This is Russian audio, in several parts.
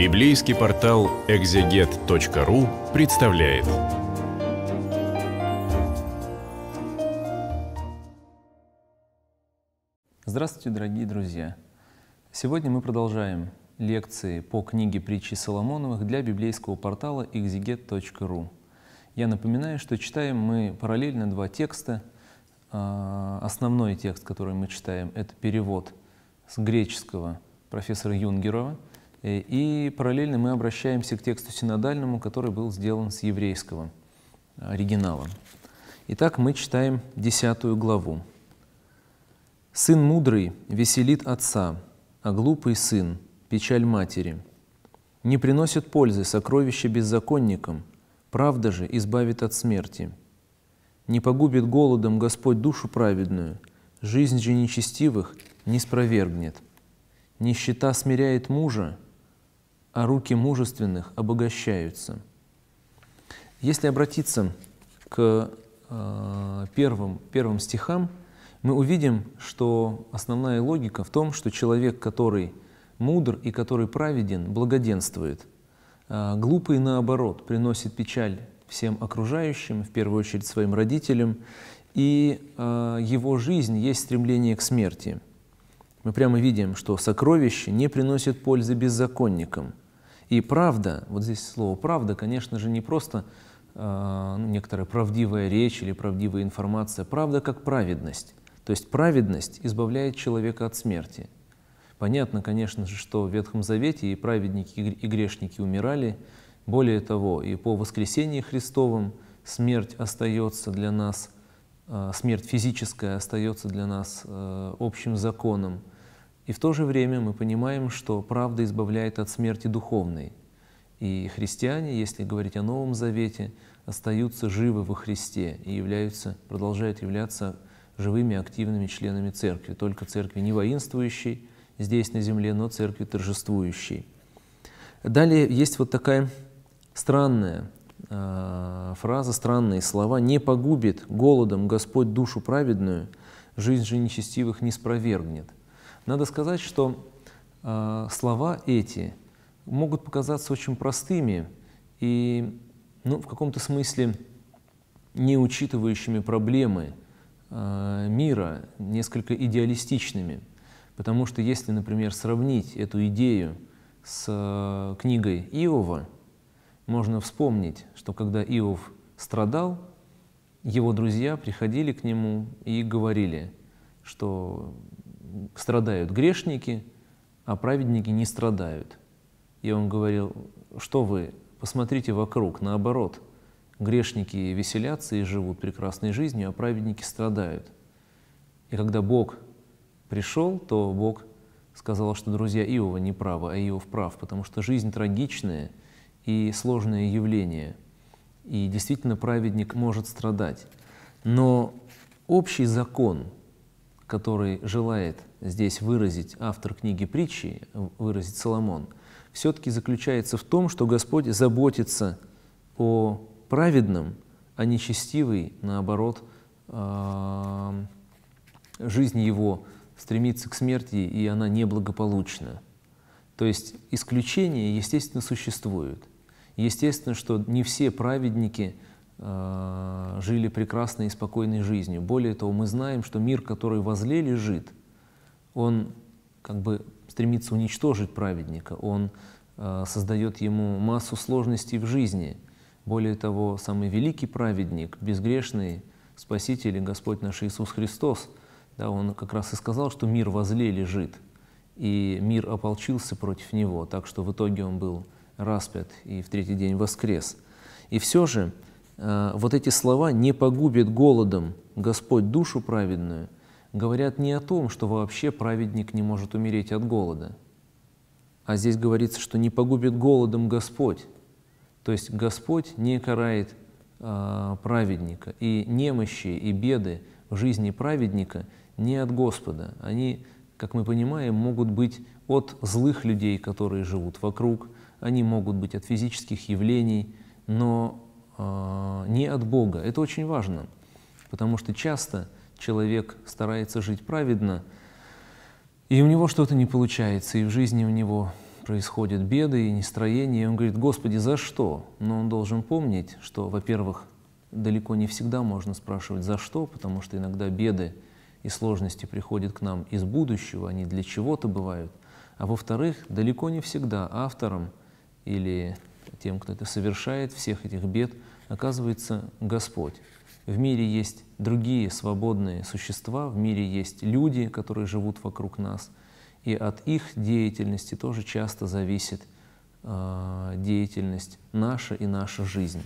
Библейский портал exeget.ru представляет. Здравствуйте, дорогие друзья! Сегодня мы продолжаем лекции по книге притчи Соломоновых для библейского портала exeget.ru. Я напоминаю, что читаем мы параллельно два текста. А, основной текст, который мы читаем, это перевод с греческого профессора Юнгерова – Э, и параллельно мы обращаемся к тексту синодальному, который был сделан с еврейского э, оригинала. Итак, мы читаем десятую главу. «Сын мудрый веселит отца, а глупый сын – печаль матери. Не приносит пользы сокровища беззаконникам, правда же избавит от смерти. Не погубит голодом Господь душу праведную, жизнь же нечестивых не спровергнет. Нищета смиряет мужа, а руки мужественных обогащаются. Если обратиться к э, первым, первым стихам, мы увидим, что основная логика в том, что человек, который мудр и который праведен, благоденствует. А глупый, наоборот, приносит печаль всем окружающим, в первую очередь своим родителям, и э, его жизнь есть стремление к смерти – мы прямо видим, что сокровище не приносит пользы беззаконникам. И правда, вот здесь слово «правда», конечно же, не просто э, ну, некоторая правдивая речь или правдивая информация. Правда как праведность. То есть праведность избавляет человека от смерти. Понятно, конечно же, что в Ветхом Завете и праведники, и грешники умирали. Более того, и по воскресении Христовым смерть остается для нас – Э, смерть физическая остается для нас э, общим законом. И в то же время мы понимаем, что правда избавляет от смерти духовной. И христиане, если говорить о Новом Завете, остаются живы во Христе и являются, продолжают являться живыми, активными членами церкви. Только церкви не воинствующей здесь, на земле, но церкви торжествующей. Далее есть вот такая странная Э, фраза, странные слова, «Не погубит голодом Господь душу праведную, жизнь же нечестивых не спровергнет». Надо сказать, что э, слова эти могут показаться очень простыми и ну, в каком-то смысле не учитывающими проблемы э, мира, несколько идеалистичными. Потому что если, например, сравнить эту идею с книгой Иова, можно вспомнить, что когда Иов страдал, его друзья приходили к нему и говорили, что страдают грешники, а праведники не страдают. И он говорил, что вы, посмотрите вокруг, наоборот, грешники веселятся и живут прекрасной жизнью, а праведники страдают. И когда Бог пришел, то Бог сказал, что друзья Иова не правы, а Иов прав, потому что жизнь трагичная – и сложное явление И действительно праведник может страдать. Но общий закон, который желает здесь выразить автор книги притчи, выразить Соломон, все-таки заключается в том, что Господь заботится о праведном, а нечестивый, наоборот, а, жизнь его стремится к смерти, и она неблагополучна. То есть исключения, естественно, существуют. Естественно, что не все праведники э, жили прекрасной и спокойной жизнью. Более того, мы знаем, что мир, который возле лежит, он как бы стремится уничтожить праведника, он э, создает ему массу сложностей в жизни. Более того, самый великий праведник, безгрешный Спаситель и Господь наш Иисус Христос, да, он как раз и сказал, что мир возле лежит, и мир ополчился против него, так что в итоге он был распят и в третий день воскрес. И все же э, вот эти слова «не погубит голодом Господь душу праведную» говорят не о том, что вообще праведник не может умереть от голода, а здесь говорится, что не погубит голодом Господь. То есть Господь не карает э, праведника, и немощи, и беды в жизни праведника не от Господа. Они, как мы понимаем, могут быть от злых людей, которые живут вокруг – они могут быть от физических явлений, но э, не от Бога. Это очень важно, потому что часто человек старается жить праведно, и у него что-то не получается, и в жизни у него происходят беды и нестроения, и он говорит, Господи, за что? Но он должен помнить, что, во-первых, далеко не всегда можно спрашивать «за что?», потому что иногда беды и сложности приходят к нам из будущего, они для чего-то бывают. А во-вторых, далеко не всегда автором или тем, кто это совершает, всех этих бед, оказывается Господь. В мире есть другие свободные существа, в мире есть люди, которые живут вокруг нас, и от их деятельности тоже часто зависит э, деятельность наша и наша жизнь.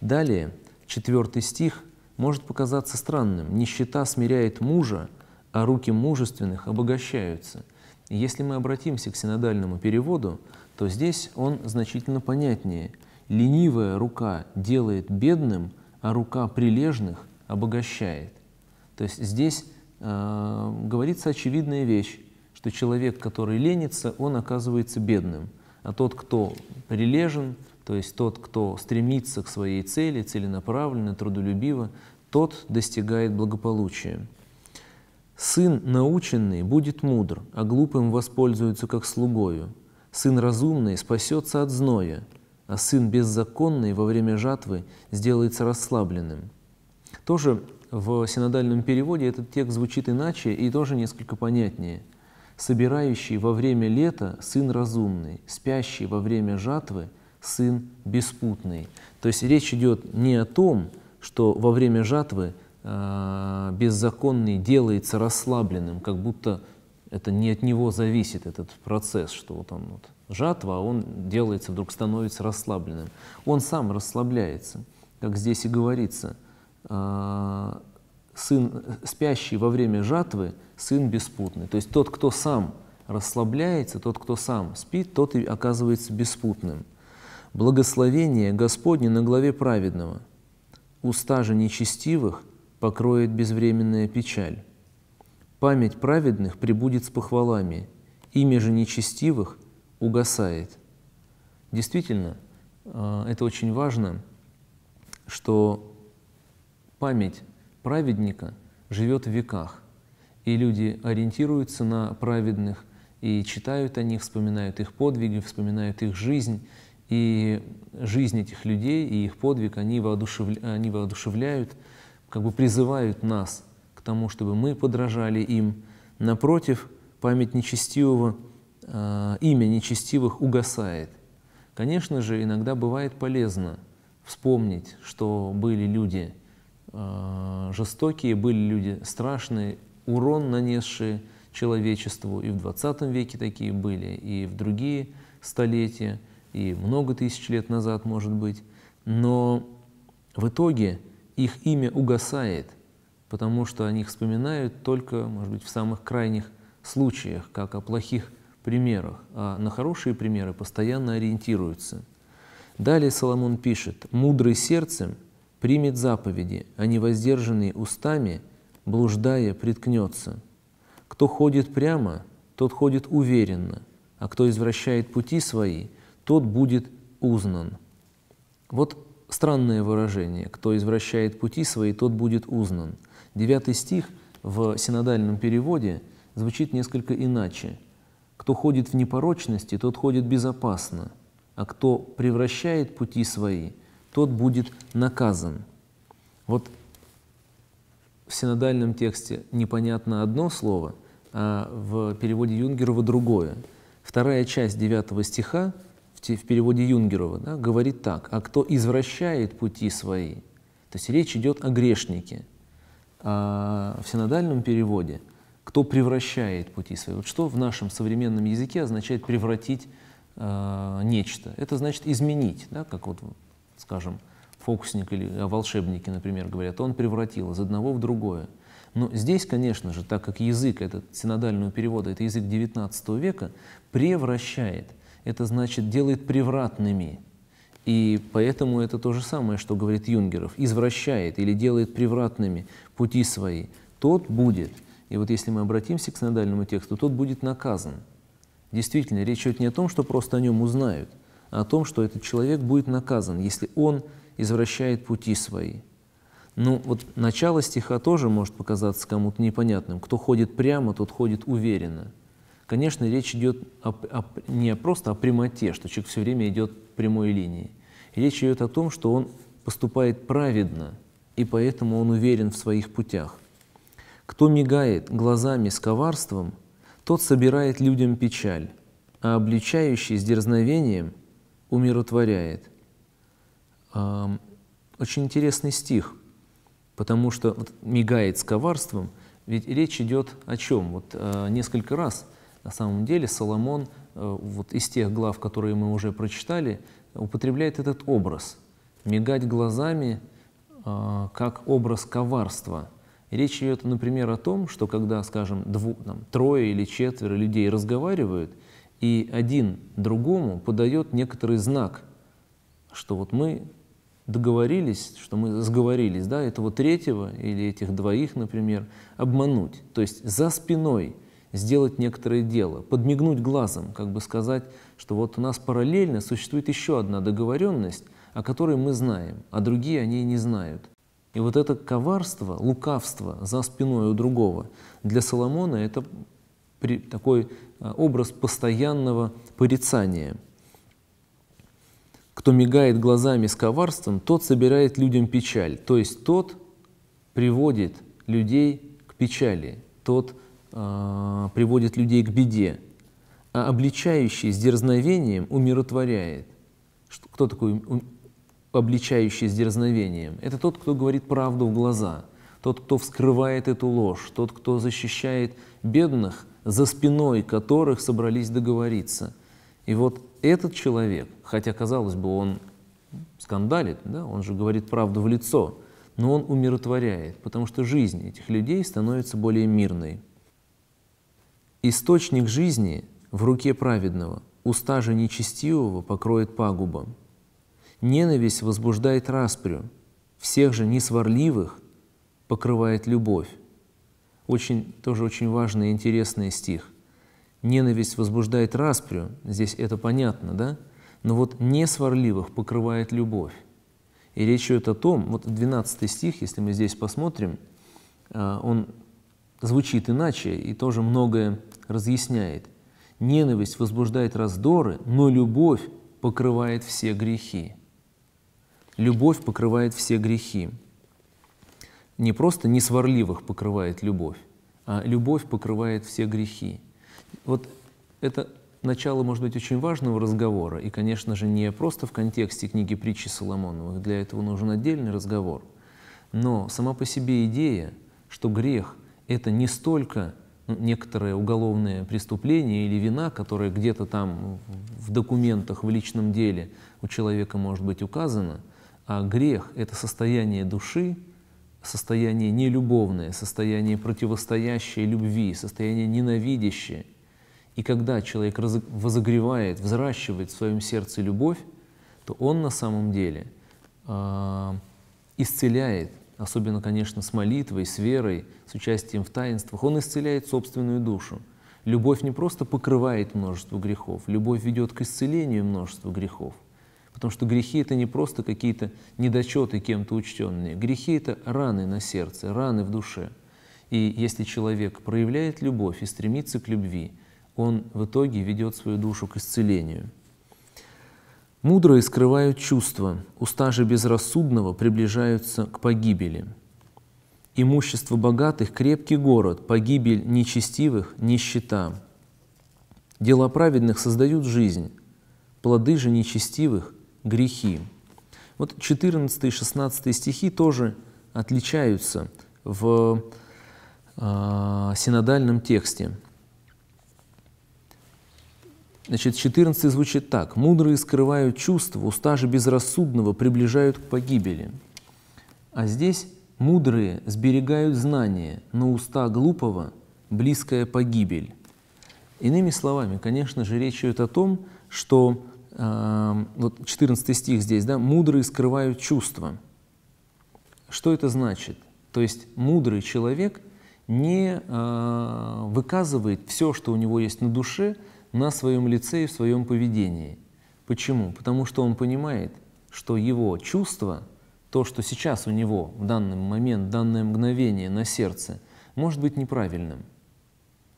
Далее, четвертый стих может показаться странным. «Нищета смиряет мужа, а руки мужественных обогащаются». Если мы обратимся к синодальному переводу, то здесь он значительно понятнее. Ленивая рука делает бедным, а рука прилежных обогащает. То есть здесь э, говорится очевидная вещь, что человек, который ленится, он оказывается бедным, а тот, кто прилежен, то есть тот, кто стремится к своей цели, целенаправленно, трудолюбиво, тот достигает благополучия. Сын наученный будет мудр, а глупым воспользуется как слугою. Сын разумный спасется от зноя, а сын беззаконный во время жатвы сделается расслабленным. Тоже в синодальном переводе этот текст звучит иначе и тоже несколько понятнее. «Собирающий во время лета – сын разумный, спящий во время жатвы – сын беспутный». То есть речь идет не о том, что во время жатвы а, беззаконный делается расслабленным, как будто это не от него зависит этот процесс, что вот он вот жатва, а он делается, вдруг становится расслабленным. Он сам расслабляется, как здесь и говорится. А, сын, спящий во время жатвы, сын беспутный. То есть тот, кто сам расслабляется, тот, кто сам спит, тот и оказывается беспутным. Благословение Господне на главе праведного. Уста же нечестивых покроет безвременная печаль. Память праведных прибудет с похвалами, имя же нечестивых угасает. Действительно, а, это очень важно, что память праведника живет в веках, и люди ориентируются на праведных, и читают о них, вспоминают их подвиги, вспоминают их жизнь, и жизнь этих людей и их подвиг, они, воодушевля... они воодушевляют, как бы призывают нас – тому, чтобы мы подражали им. Напротив, память нечестивого, э, имя нечестивых угасает. Конечно же, иногда бывает полезно вспомнить, что были люди э, жестокие, были люди страшные, урон нанесшие человечеству. И в 20 веке такие были, и в другие столетия, и много тысяч лет назад, может быть. Но в итоге их имя угасает, потому что о них вспоминают только, может быть, в самых крайних случаях, как о плохих примерах, а на хорошие примеры постоянно ориентируются. Далее Соломон пишет, «Мудрый сердцем примет заповеди, а невоздержанный устами, блуждая, приткнется. Кто ходит прямо, тот ходит уверенно, а кто извращает пути свои, тот будет узнан». Вот странное выражение «кто извращает пути свои, тот будет узнан». Девятый стих в синодальном переводе звучит несколько иначе. «Кто ходит в непорочности, тот ходит безопасно, а кто превращает пути свои, тот будет наказан». Вот в синодальном тексте непонятно одно слово, а в переводе Юнгерова другое. Вторая часть девятого стиха – в переводе Юнгерова, да, говорит так, а кто извращает пути свои, то есть речь идет о грешнике, а в синодальном переводе кто превращает пути свои. Вот что в нашем современном языке означает превратить э, нечто? Это значит изменить, да, как вот, скажем, фокусник или а, о например, говорят, он превратил из одного в другое. Но здесь, конечно же, так как язык, этот синодального перевода, это язык XIX века, превращает это значит делает превратными. И поэтому это то же самое, что говорит Юнгеров, извращает или делает превратными пути свои. Тот будет, и вот если мы обратимся к синодальному тексту, тот будет наказан. Действительно, речь идет не о том, что просто о нем узнают, а о том, что этот человек будет наказан, если он извращает пути свои. Ну вот начало стиха тоже может показаться кому-то непонятным. Кто ходит прямо, тот ходит уверенно. Конечно, речь идет о, о, не просто о прямоте, что человек все время идет прямой линии. Речь идет о том, что он поступает праведно, и поэтому он уверен в своих путях. Кто мигает глазами с коварством, тот собирает людям печаль, а обличающий с дерзновением умиротворяет. Очень интересный стих, потому что вот, мигает с коварством, ведь речь идет о чем? Вот а, несколько раз – на самом деле Соломон э, вот из тех глав, которые мы уже прочитали, употребляет этот образ. Мигать глазами э, как образ коварства. Речь идет, например, о том, что когда, скажем, дву, там, трое или четверо людей разговаривают, и один другому подает некоторый знак, что вот мы договорились, что мы сговорились, да, этого третьего или этих двоих, например, обмануть. То есть за спиной – сделать некоторое дело, подмигнуть глазом, как бы сказать, что вот у нас параллельно существует еще одна договоренность, о которой мы знаем, а другие о ней не знают. И вот это коварство, лукавство за спиной у другого, для Соломона это при, такой а, образ постоянного порицания. Кто мигает глазами с коварством, тот собирает людям печаль, то есть тот приводит людей к печали, тот – э, приводит людей к беде, а обличающий с дерзновением умиротворяет. Что, кто такой ум, обличающий с дерзновением? Это тот, кто говорит правду в глаза, тот, кто вскрывает эту ложь, тот, кто защищает бедных, за спиной которых собрались договориться. И вот этот человек, хотя, казалось бы, он скандалит, да, он же говорит правду в лицо, но он умиротворяет, потому что жизнь этих людей становится более мирной. Источник жизни в руке праведного, уста же нечестивого покроет пагуба. Ненависть возбуждает распрю, всех же несварливых покрывает любовь. Очень, тоже очень важный и интересный стих. Ненависть возбуждает распрю, здесь это понятно, да? Но вот несварливых покрывает любовь. И речь идет о том, вот 12 стих, если мы здесь посмотрим, а, он звучит иначе и тоже многое разъясняет, ненависть возбуждает раздоры, но любовь покрывает все грехи. Любовь покрывает все грехи. Не просто несварливых покрывает любовь, а любовь покрывает все грехи. Вот это начало, может быть, очень важного разговора, и, конечно же, не просто в контексте книги притчи Соломоновых, для этого нужен отдельный разговор, но сама по себе идея, что грех — это не столько некоторые уголовные преступления или вина, которые где-то там в документах, в личном деле у человека может быть указана, а грех — это состояние души, состояние нелюбовное, состояние противостоящее любви, состояние ненавидящее. И когда человек возогревает, взращивает в своем сердце любовь, то он на самом деле э, исцеляет особенно, конечно, с молитвой, с верой, с участием в таинствах, он исцеляет собственную душу. Любовь не просто покрывает множество грехов, любовь ведет к исцелению множества грехов. Потому что грехи — это не просто какие-то недочеты кем-то учтенные. Грехи — это раны на сердце, раны в душе. И если человек проявляет любовь и стремится к любви, он в итоге ведет свою душу к исцелению — Мудрые скрывают чувства, уста же безрассудного приближаются к погибели. Имущество богатых – крепкий город, погибель нечестивых – нищета. Дела праведных создают жизнь, плоды же нечестивых – грехи. Вот 14 и 16 стихи тоже отличаются в э, синодальном тексте – Значит, 14 звучит так. «Мудрые скрывают чувства, уста же безрассудного приближают к погибели». А здесь «мудрые сберегают знания, но уста глупого – близкая погибель». Иными словами, конечно же, речь идет о том, что э, вот 14 стих здесь, да, «мудрые скрывают чувства». Что это значит? То есть мудрый человек не э, выказывает все, что у него есть на душе – на своем лице и в своем поведении. Почему? Потому что он понимает, что его чувство, то, что сейчас у него в данный момент, данное мгновение на сердце, может быть неправильным.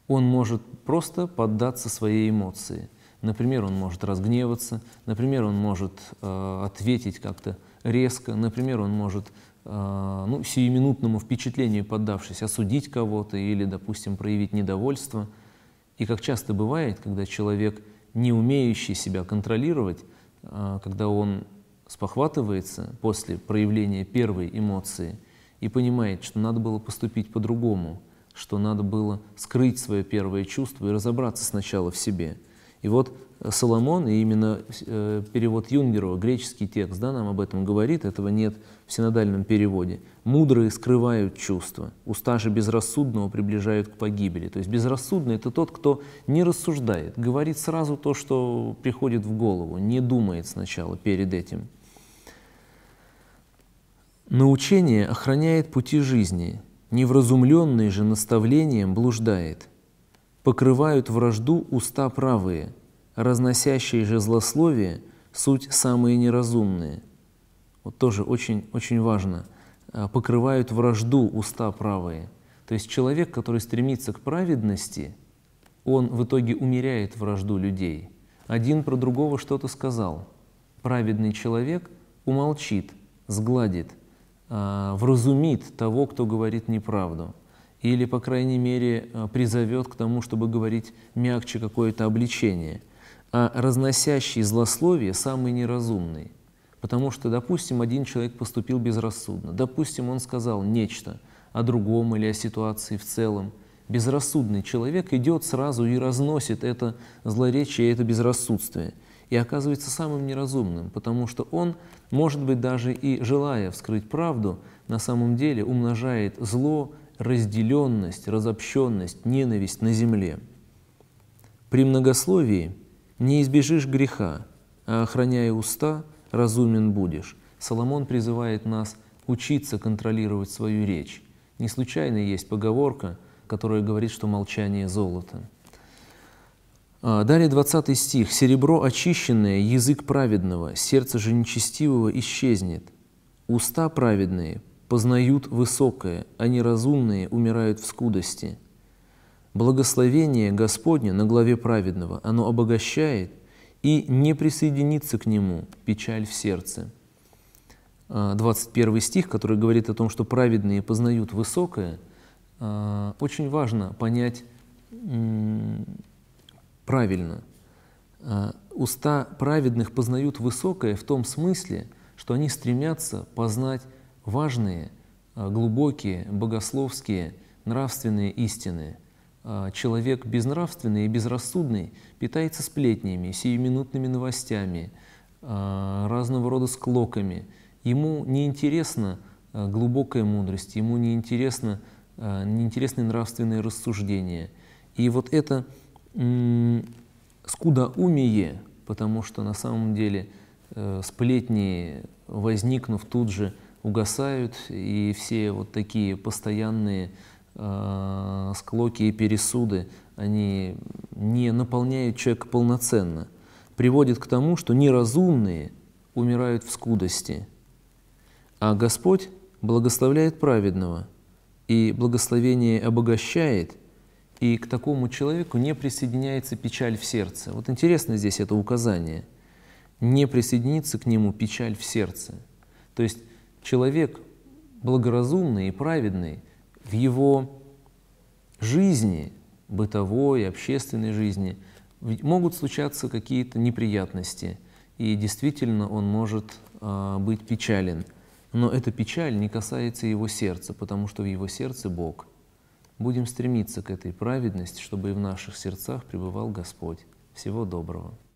Он может просто поддаться своей эмоции. Например, он может разгневаться, например, он может э, ответить как-то резко, например, он может э, ну, сиюминутному впечатлению поддавшись осудить кого-то или, допустим, проявить недовольство – и как часто бывает, когда человек, не умеющий себя контролировать, а, когда он спохватывается после проявления первой эмоции и понимает, что надо было поступить по-другому, что надо было скрыть свое первое чувство и разобраться сначала в себе – и вот э, Соломон, и именно э, перевод Юнгерова, греческий текст, да, нам об этом говорит, этого нет в синодальном переводе. «Мудрые скрывают чувства, уста же безрассудного приближают к погибели». То есть безрассудный – это тот, кто не рассуждает, говорит сразу то, что приходит в голову, не думает сначала перед этим. Научение охраняет пути жизни, невразумленный же наставлением блуждает покрывают вражду уста правые, разносящие же злословие суть самые неразумные. Вот тоже очень, очень важно. А, покрывают вражду уста правые. То есть человек, который стремится к праведности, он в итоге умеряет вражду людей. Один про другого что-то сказал. Праведный человек умолчит, сгладит, а, вразумит того, кто говорит неправду – или, по крайней мере, э, призовет к тому, чтобы говорить мягче какое-то обличение. А разносящий злословие самый неразумный. Потому что, допустим, один человек поступил безрассудно, допустим, он сказал нечто о другом или о ситуации в целом. Безрассудный человек идет сразу и разносит это злоречие, это безрассудствие. И оказывается самым неразумным, потому что он, может быть, даже и желая вскрыть правду, на самом деле умножает зло, разделенность, разобщенность, ненависть на земле. При многословии не избежишь греха, а охраняя уста, разумен будешь. Соломон призывает нас учиться контролировать свою речь. Не случайно есть поговорка, которая говорит, что молчание – золото. А, далее 20 стих. «Серебро очищенное, язык праведного, сердце же нечестивого исчезнет. Уста праведные познают высокое, а неразумные умирают в скудости. Благословение Господне на главе праведного, оно обогащает, и не присоединится к нему печаль в сердце. 21 а, стих, который говорит о том, что праведные познают высокое, а, очень важно понять правильно. А, уста праведных познают высокое в том смысле, что они стремятся познать важные, а, глубокие, богословские, нравственные истины. А, человек безнравственный и безрассудный питается сплетнями, сиюминутными новостями, а, разного рода склоками. Ему неинтересна глубокая мудрость, ему неинтересно, неинтересны нравственные рассуждения. И вот это скудоумие, потому что на самом деле э, сплетни, возникнув тут же, угасают, и все вот такие постоянные э, склоки и пересуды, они не наполняют человека полноценно, приводит к тому, что неразумные умирают в скудости, а Господь благословляет праведного, и благословение обогащает, и к такому человеку не присоединяется печаль в сердце. Вот интересно здесь это указание. Не присоединится к нему печаль в сердце. То есть человек благоразумный и праведный в его жизни, бытовой, общественной жизни, могут случаться какие-то неприятности, и действительно он может э, быть печален. Но эта печаль не касается его сердца, потому что в его сердце Бог. Будем стремиться к этой праведности, чтобы и в наших сердцах пребывал Господь. Всего доброго.